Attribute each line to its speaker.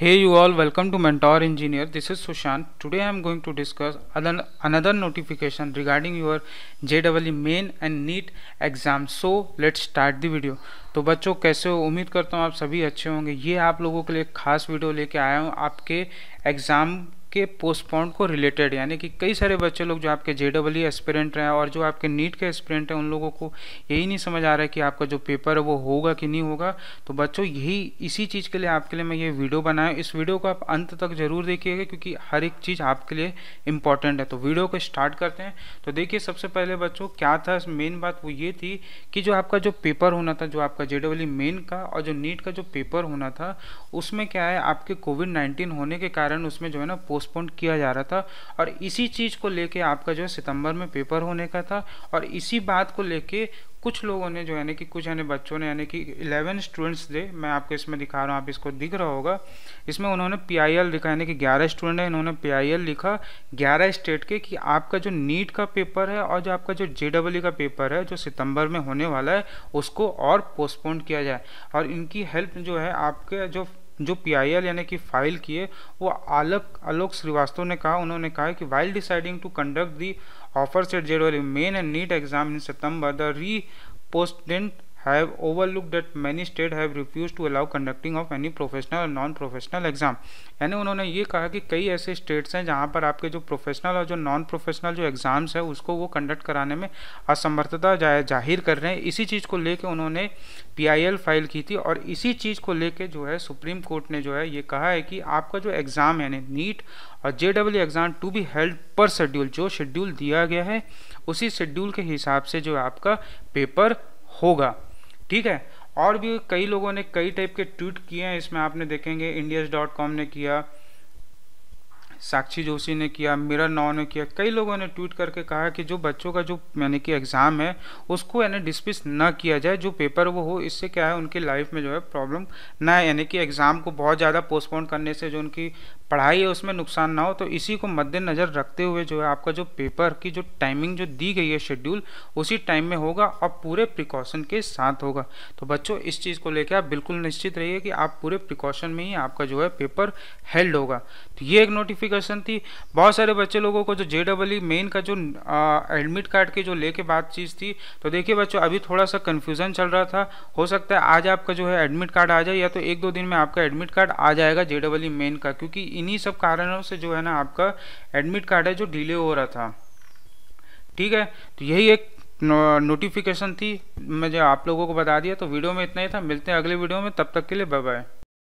Speaker 1: hey you all welcome to mentor engineer this is sushant today i am going to discuss another notification regarding your jwe main and neat exam so let's start the video तो बच्चों कैसे हो उम्मीद करता हूँ आप सभी अच्छे होंगे ये आप लोगों के लिए खास वीडियो लेके आया हूँ आपके एग्ज़ाम के पोस्टपोन को रिलेटेड यानी कि कई सारे बच्चे लोग जो आपके जे डबल एस्पिरेंट हैं और जो आपके नीट के एस्पिरेंट हैं उन लोगों को यही नहीं समझ आ रहा है कि आपका जो पेपर है वो होगा कि नहीं होगा तो बच्चों यही इसी चीज़ के लिए आपके लिए मैं ये वीडियो बनाया इस वीडियो को आप अंत तक जरूर देखिएगा क्योंकि हर एक चीज़ आपके लिए इंपॉर्टेंट है तो वीडियो को स्टार्ट करते हैं तो देखिए सबसे पहले बच्चों क्या था मेन बात वो ये थी कि जो आपका जो पेपर होना था जो आपका जे डबल मेन का और जो नीट का जो पेपर होना था उसमें क्या है आपके कोविड नाइन्टीन होने के कारण उसमें जो है ना पोस्टपोन किया जा रहा था और इसी चीज़ को लेके आपका जो है सितंबर में पेपर होने का था और इसी बात को लेके कुछ लोगों ने जो है कि कुछ यानी बच्चों ने यानी कि इलेवन स्टूडेंट्स थे मैं आपको इसमें दिखा रहा हूँ आप इसको दिख रहा होगा इसमें उन्होंने पी आई एल लिखा यानी कि ग्यारह स्टूडेंट है इन्होंने पी आई एल लिखा ग्यारह स्टेट के कि आपका जो नीट का पेपर है और जो आपका जो जे डबल e का पेपर है जो सितंबर में होने वाला है उसको और पोस्टपोन किया जाए और इनकी हेल्प जो है आपके जो जो पीआईएल यानी कि फाइल किए वो आलोक आलोक श्रीवास्तव ने कहा उन्होंने कहा कि while deciding to conduct the offers at JEE main and NEET exam in September the respondents have overlooked that many state have refused to allow conducting of any professional और non professional exam यानी उन्होंने ये कहा कि कई ऐसे states हैं जहाँ पर आपके जो प्रोफेशनल और जो नॉन प्रोफेशनल जो एग्ज़ाम्स है उसको वो कंडक्ट कराने में असमर्थता जा, जाहिर कर रहे हैं इसी चीज़ को लेकर उन्होंने पीआईएल फाइल की थी और इसी चीज़ को लेकर जो है सुप्रीम कोर्ट ने जो है ये कहा है कि आपका जो एग्ज़ाम यानी नीट और J W exam to be held पर शेड्यूल जो शेड्यूल दिया गया है उसी शेड्यूल के हिसाब से जो आपका पेपर होगा ठीक है और भी कई लोगों ने कई टाइप के ट्वीट किए हैं इसमें आपने देखेंगे इंडियस डॉट कॉम ने किया साक्षी जोशी ने किया मिरर नाव ने किया कई लोगों ने ट्वीट करके कहा कि जो बच्चों का जो यानी कि एग्ज़ाम है उसको यानी डिसमिस ना किया जाए जो पेपर वो हो इससे क्या है उनकी लाइफ में जो है प्रॉब्लम ना यानी कि एग्ज़ाम को बहुत ज़्यादा पोस्टपोन करने से जो उनकी पढ़ाई है उसमें नुकसान ना हो तो इसी को मद्देनज़र रखते हुए जो है आपका जो पेपर की जो टाइमिंग जो दी गई है शेड्यूल उसी टाइम में होगा और पूरे प्रिकॉशन के साथ होगा तो बच्चों इस चीज़ को लेकर आप बिल्कुल निश्चित रहिए कि आप पूरे प्रिकॉशन में ही आपका जो है पेपर हेल्ड होगा तो ये एक नोटिफिकेशन थी बहुत सारे बच्चे लोगों को जो जे डबल ई मेन का जो एडमिट कार्ड की जो लेके बात चीज़ थी तो देखिए बच्चों अभी थोड़ा सा कन्फ्यूज़न चल रहा था हो सकता है आज आपका जो है एडमिट कार्ड आ जाए या तो एक दो दिन में आपका एडमिट कार्ड आ जाएगा जे डबल ई मेन का क्योंकि इन्हीं सब कारणों से जो है ना आपका एडमिट कार्ड है जो डिले हो रहा था ठीक है तो यही एक नोटिफिकेशन थी मैं जो आप लोगों को बता दिया तो वीडियो में इतना ही था मिलते हैं अगले वीडियो में तब तक के लिए बाय बाय